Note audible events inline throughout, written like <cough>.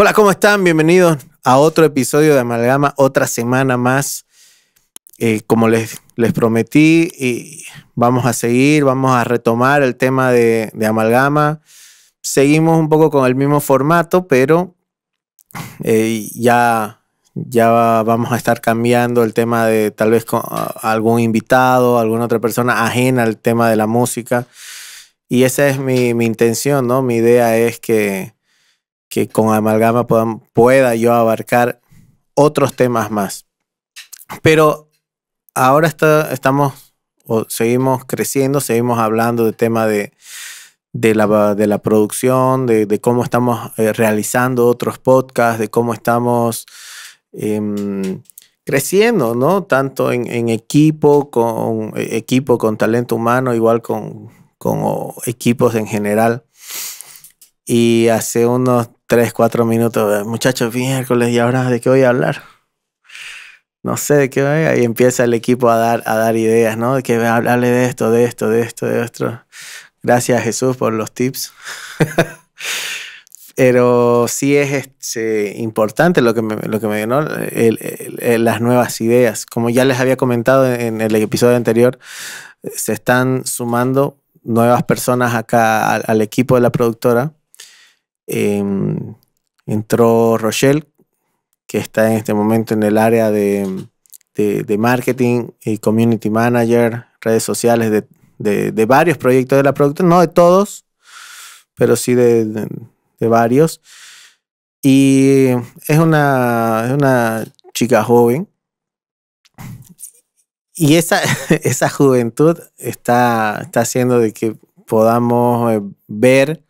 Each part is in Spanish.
Hola, ¿cómo están? Bienvenidos a otro episodio de Amalgama, otra semana más. Eh, como les, les prometí, y vamos a seguir, vamos a retomar el tema de, Amalgama. Seguimos un poco con el mismo formato, pero eh, ya, ya vamos a estar cambiando el tema de tal vez con algún invitado, alguna otra persona ajena al tema de la música. Y esa es mi, mi intención, ¿no? Mi idea es que que con Amalgama pueda, yo abarcar otros temas más. Pero ahora estamos o seguimos creciendo, seguimos hablando de tema de, de, la, de la producción, de, cómo estamos eh, realizando otros podcasts, de cómo estamos em, creciendo, ¿no? Tanto en, equipo, con eh, equipo con talento humano, igual con, con equipos en general. Y hace unos tres, cuatro minutos, muchachos, miércoles, ¿y ahora de qué voy a hablar? No sé de qué voy a... Y empieza el equipo a dar, a dar ideas, ¿no? De que hablarle de esto, de esto, de esto, de esto. Gracias Jesús por los tips. <laughs> Pero sí es este, importante lo que me, lo que me ¿no? las nuevas ideas. Como ya les había comentado en el episodio anterior, se están sumando nuevas personas acá al equipo de la productora Em, entró Rochelle, que está en este momento en el área de, marketing y community manager, redes sociales de, varios proyectos de la producción, no de todos, pero sí de, varios. Y es una, una, chica joven. Y esa, <laughs> esa juventud está, está haciendo de que podamos eh, ver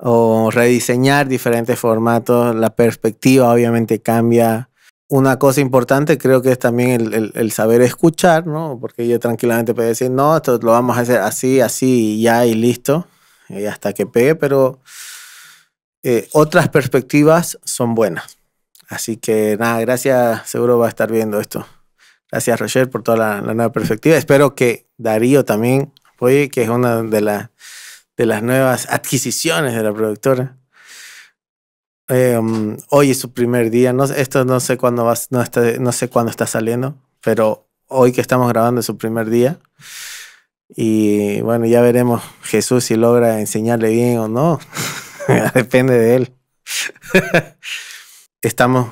o rediseñar diferentes formatos, la perspectiva obviamente cambia. Una cosa importante creo que es también el, el, saber escuchar, ¿no? Porque yo tranquilamente puedo decir, no, esto lo vamos a hacer así, así y ya y listo, y hasta que pegue, pero eh, otras perspectivas son buenas. Así que nada, gracias, seguro va a estar viendo esto. Gracias Roger por toda la, la nueva perspectiva. Espero que Darío también oye, que es una de las de las nuevas adquisiciones de la productora. Em, hoy es su primer día. No, esto no sé cuándo no, no sé cuándo está saliendo, pero hoy que estamos grabando es su primer día. Y bueno, ya veremos Jesús si logra enseñarle bien o no. <laughs> Depende de él. <laughs> Estamos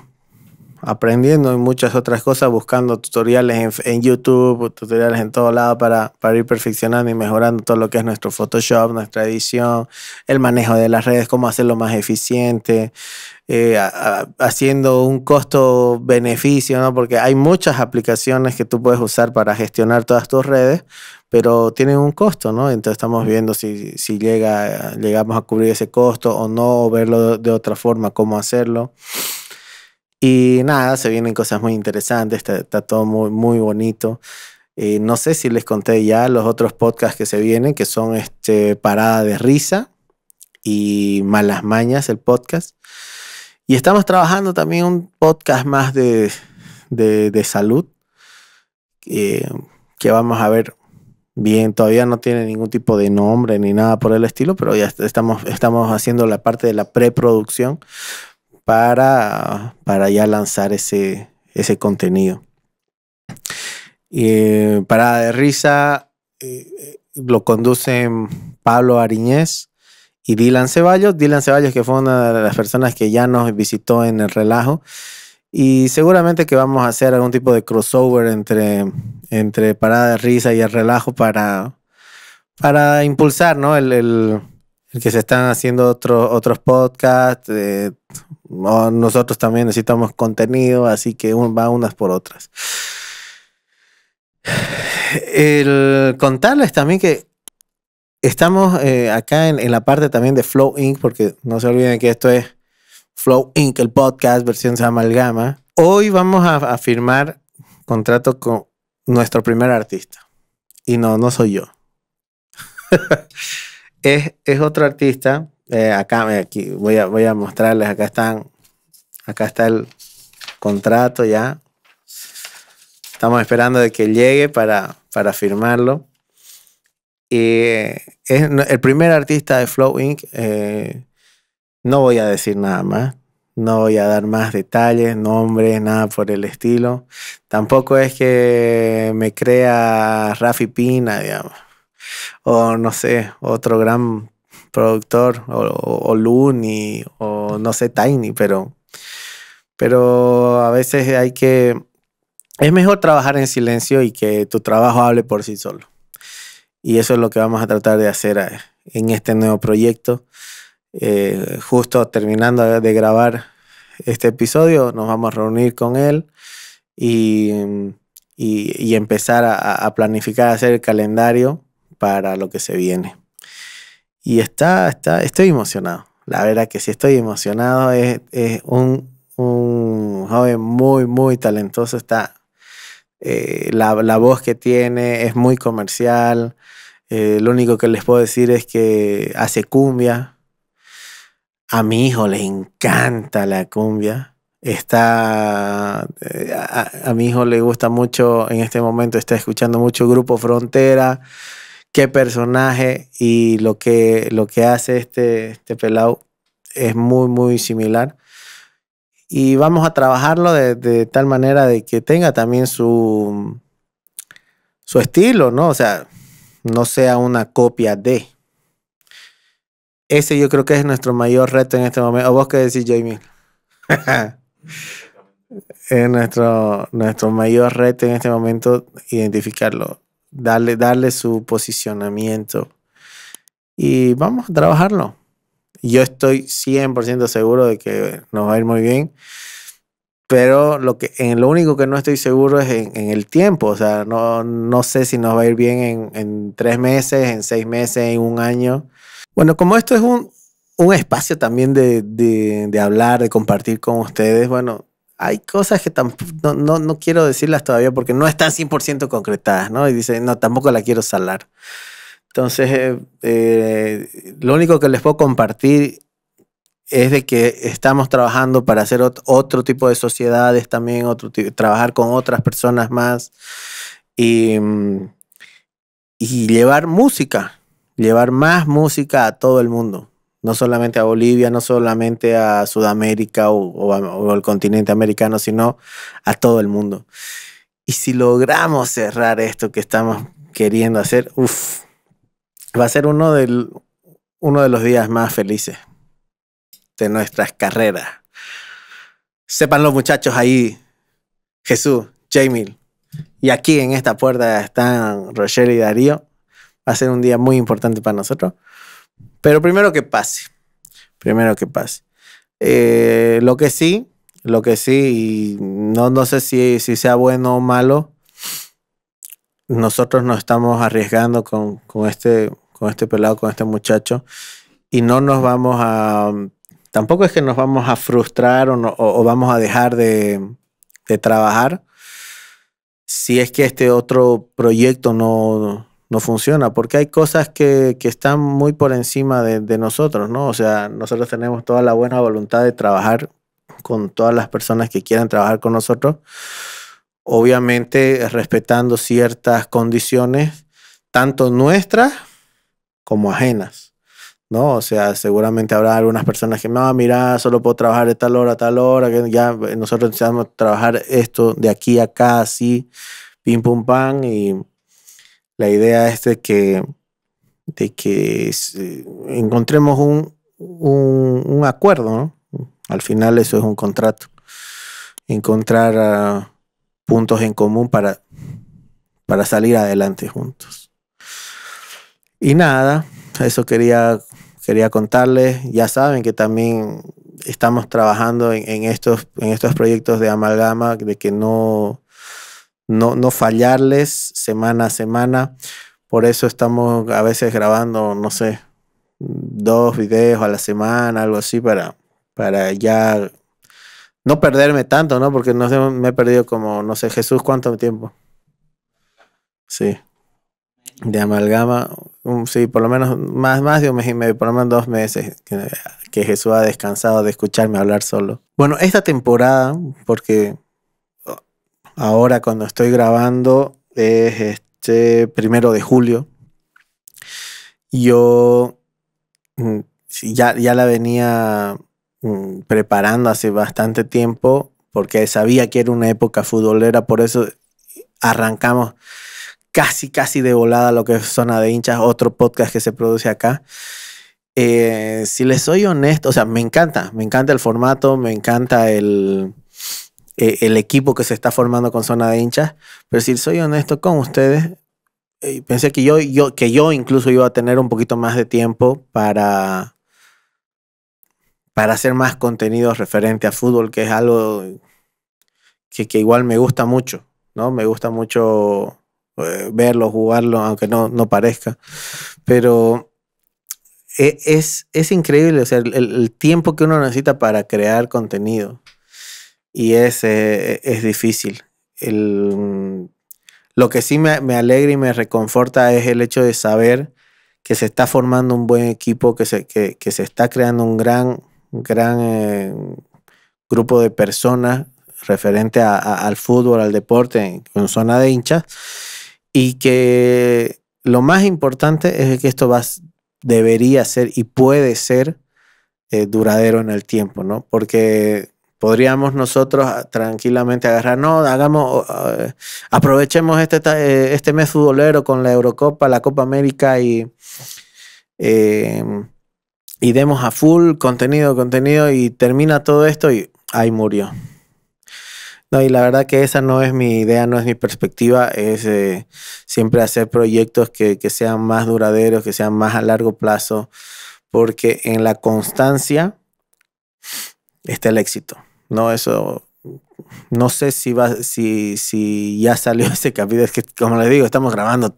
aprendiendo y muchas otras cosas, buscando tutoriales en, YouTube, tutoriales en todo lado para, para ir perfeccionando y mejorando todo lo que es nuestro Photoshop, nuestra edición, el manejo de las redes, cómo hacerlo más eficiente, eh, haciendo un costo-beneficio, ¿no? Porque hay muchas aplicaciones que tú puedes usar para gestionar todas tus redes, pero tienen un costo, ¿no? Entonces estamos viendo si, si llega, llegamos a cubrir ese costo o no, verlo de otra forma, cómo hacerlo. Y nada, se vienen cosas muy interesantes, está, todo muy, muy bonito. Eh, no sé si les conté ya los otros podcasts que se vienen, que son este, Parada de Risa y Malas Mañas, el podcast. Y estamos trabajando también un podcast más de, de, de salud, eh, que vamos a ver bien. Todavía no tiene ningún tipo de nombre ni nada por el estilo, pero ya estamos, estamos haciendo la parte de la preproducción para, ya lanzar ese, ese contenido. Y Parada de Risa eh, eh, lo conducen Pablo Ariñez y Dylan Ceballos. Dylan Ceballos, que fue una de las personas que ya nos visitó en el relajo. Y seguramente que vamos a hacer algún tipo de crossover entre, entre Parada de Risa y el relajo para, para impulsar ¿no? el, que se están haciendo otros podcasts, eh, nosotros también necesitamos contenido, así que va unas por otras. El contarles también que estamos eh, acá en, la parte también de Flow Inc., porque no se olviden que esto es Flow Inc., el podcast, versión se amalgama. Hoy vamos a, firmar contrato con nuestro primer artista. Y no, no soy yo. <laughs> es, es otro artista eh, acá, eh, aquí, voy a, voy a mostrarles, acá están, acá está el contrato ya. Estamos esperando de que llegue para, para firmarlo. Y eh, es el primer artista de Flow Inc. no voy a decir nada más. No voy a dar más detalles, nombres, nada por el estilo. Tampoco es que me crea Rafi Pina, digamos. O no sé, otro gran productor, o, Luni, o no sé, Tiny, pero, pero a veces hay que... Es mejor trabajar en silencio y que tu trabajo hable por sí solo. Y eso es lo que vamos a tratar de hacer eh, en este nuevo proyecto. Eh, justo terminando de grabar este episodio, nos vamos a reunir con él y, empezar a, a planificar, hacer el calendario para lo que se viene. Y está, está, estoy emocionado. La verdad que sí estoy emocionado. Es, un, joven muy, muy talentoso. Está, eh, la, voz que tiene es muy comercial. Eh, lo único que les puedo decir es que hace cumbia. A mi hijo le encanta la cumbia. Está, eh, a, a mi hijo le gusta mucho, en este momento está escuchando mucho Grupo Frontera qué personaje y lo que, lo que hace este, este pelado es muy, muy similar. Y vamos a trabajarlo de, tal manera de que tenga también su, su estilo, ¿no? O sea, no sea una copia de. Ese yo creo que es nuestro mayor reto en este momento. ¿O vos qué decís, Jamie? <laughs> es nuestro, nuestro mayor reto en este momento identificarlo darle, su posicionamiento. Y vamos a trabajarlo. Yo estoy 100% seguro de que nos va a ir muy bien. Pero lo, que, en lo único que no estoy seguro es en, el tiempo. O sea, no, sé si nos va a ir bien en, tres meses, en seis meses, en un año. Bueno, como esto es un, espacio también de hablar, de compartir con ustedes, bueno, hay cosas que no, quiero decirlas todavía porque no están 100% concretadas, ¿no? Y dice, no, tampoco la quiero salar. Entonces, eh, eh, lo único que les puedo compartir es de que estamos trabajando para hacer otro tipo de sociedades también, trabajar con otras personas más mm, y llevar música, llevar más música a todo el mundo no solamente a Bolivia, no solamente a Sudamérica o, o, al continente americano, sino a todo el mundo. Y si logramos cerrar esto que estamos queriendo hacer, va a ser uno, del, uno de los días más felices de nuestras carreras. Sepan los muchachos ahí, Jesús, Jamil, y aquí en esta puerta están Rochelle y Darío. Va a ser un día muy importante para nosotros. Pero primero que pase. Primero que pase. Eh, lo que sí, lo que sí, y no, no sé si, si sea bueno o malo, nosotros nos estamos arriesgando con, con, este, con este pelado, con este muchacho, y no nos vamos a... Tampoco es que nos vamos a frustrar o, no, o vamos a dejar de, de trabajar si es que este otro proyecto no, no funciona, porque hay cosas que, están muy por encima de, nosotros, ¿no? O sea, nosotros tenemos toda la buena voluntad de trabajar con todas las personas que quieran trabajar con nosotros, obviamente respetando ciertas condiciones, tanto nuestras como ajenas, ¿no? O sea, seguramente habrá algunas personas que, no, mira, solo puedo trabajar de tal hora a tal hora, que ya nosotros necesitamos trabajar esto de aquí a acá, así, pim, pum, pam, y la idea es de que, de que eh, encontremos un, un, acuerdo, Al final eso es un contrato. Encontrar ah, puntos en común para, para salir adelante juntos. Y nada, eso quería, quería contarles. Ya saben que también estamos trabajando en, estos, en estos proyectos de amalgama, de que no no, no fallarles semana a semana. Por eso estamos a veces grabando, no sé, dos videos a la semana, algo así, para, para ya no perderme tanto, ¿no? Porque no me he perdido como, no sé, Jesús, ¿cuánto tiempo? Sí. De amalgama, sí, por lo menos más, más de un mes y medio, por lo menos dos meses que, que Jesús ha descansado de escucharme hablar solo. Bueno, esta temporada, porque ahora cuando estoy grabando es este primero de julio. Yo mm, ya, ya la venía mm, preparando hace bastante tiempo porque sabía que era una época futbolera, por eso arrancamos casi, casi de volada lo que es Zona de Hinchas, otro podcast que se produce acá. Eh, si les soy honesto, o sea, me encanta, me encanta el formato, me encanta el, eh, el equipo que se está formando con zona de hinchas, pero si soy honesto con ustedes, eh, pensé que yo, que yo incluso iba a tener un poquito más de tiempo para, para hacer más contenido referente a fútbol, que es algo que, igual me gusta mucho, ¿no? Me gusta mucho eh, verlo, jugarlo, aunque no, no parezca, pero... E, es, es increíble, o sea, el tiempo que uno necesita para crear contenido y es, es difícil. lo que sí me, alegra y me reconforta es el hecho de saber que se está formando un buen equipo, que se, se está creando un gran, gran eh, grupo de personas referente al fútbol, al deporte, en, zona de hinchas, y que lo más importante es que esto va, debería ser y puede ser eh, duradero en el tiempo, ¿no? Porque podríamos nosotros ah, tranquilamente agarrar, no, hagamos, aprovechemos este, eh, este mes futbolero con la Eurocopa, la Copa América y, em, y demos a full contenido, contenido y termina todo esto y ahí murió. No, y la verdad que esa no es mi idea, no es mi perspectiva, es eh, siempre hacer proyectos que sean más duraderos, que sean más a largo plazo, porque en la constancia está el éxito. No, eso. No sé si va, si, ya salió <laughs> ese capítulo. Es que, como les digo, estamos grabando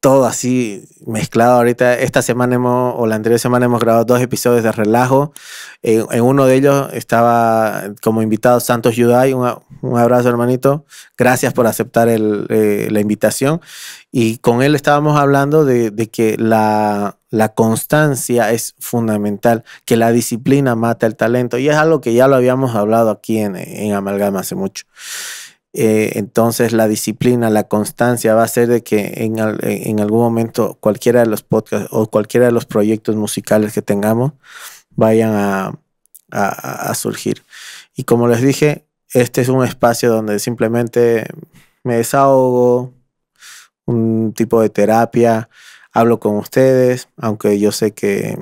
todo así mezclado. Ahorita, esta semana hemos, o la anterior semana hemos grabado dos episodios de relajo. En, uno de ellos estaba como invitado Santos Yudai. Un, un abrazo, hermanito. Gracias por aceptar el, eh, la invitación. Y con él estábamos hablando de que la, la constancia es fundamental, que la disciplina mata el talento. Y es algo que ya lo habíamos hablado aquí en, en Amalgama hace mucho. Eh, entonces la disciplina, la constancia va a ser de que en, algún momento cualquiera de los podcasts o cualquiera de los proyectos musicales que tengamos vayan a surgir. Y como les dije, este es un espacio donde simplemente me desahogo, un tipo de terapia hablo con ustedes, aunque yo sé que,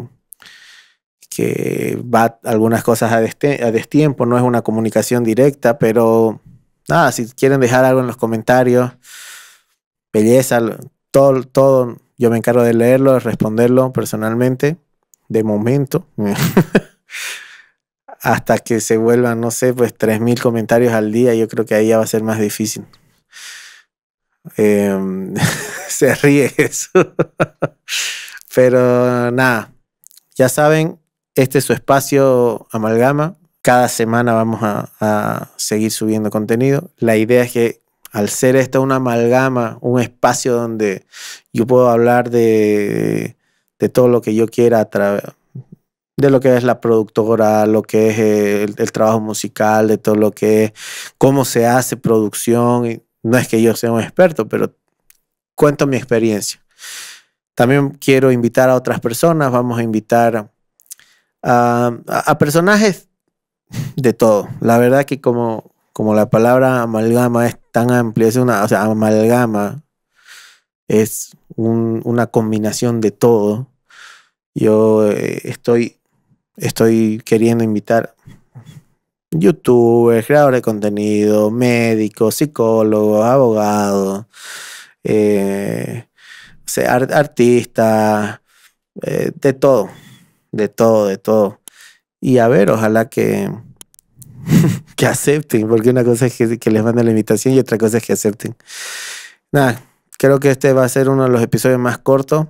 que va algunas cosas a, destiempo, no es una comunicación directa, pero nada, si quieren dejar algo en los comentarios, belleza, todo, todo, yo me encargo de leerlo, responderlo personalmente, de momento. <laughs> Hasta que se vuelvan, no sé, pues 3.000 comentarios al día, yo creo que ahí ya va a ser más difícil. Em, <laughs> se ríe eso. Pero nada, ya saben, este es su espacio amalgama. Cada semana vamos a, seguir subiendo contenido. La idea es que al ser esto una amalgama, un espacio donde yo puedo hablar de, de todo lo que yo quiera a través de lo que es la productora, lo que es el, trabajo musical, de todo lo que es cómo se hace producción. No es que yo sea un experto, pero cuento mi experiencia. También quiero invitar a otras personas, vamos a invitar a, personajes de todo. La verdad que como, como la palabra amalgama es tan amplia, es una, o sea, amalgama es una combinación de todo. Yo eh, estoy, estoy queriendo invitar youtubers, creadores de contenido, médicos, psicólogos, abogados, eh, artistas, eh, de todo, de todo, de todo. Y a ver, ojalá que, <laughs> que acepten, porque una cosa es que, que les manden la invitación y otra cosa es que acepten. Nada, creo que este va a ser uno de los episodios más cortos.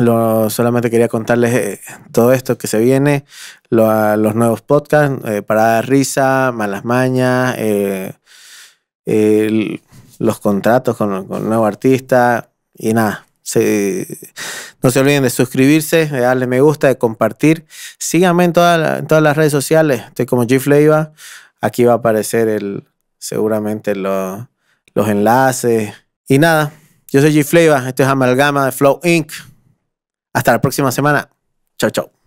Lo, solamente quería contarles eh, todo esto que se viene, los nuevos podcasts, eh, Parada de Risa, Malas Mañas, eh, los contratos con, con, nuevo artista y nada. no se olviden de suscribirse, de darle me gusta, de compartir. Síganme en, todas las redes sociales. Estoy como Jeff Leiva. Aquí va a aparecer el, seguramente los enlaces. Y nada, yo soy Jeff Leiva. Esto es Amalgama de Flow Inc. Hasta la próxima semana. Chao, chao.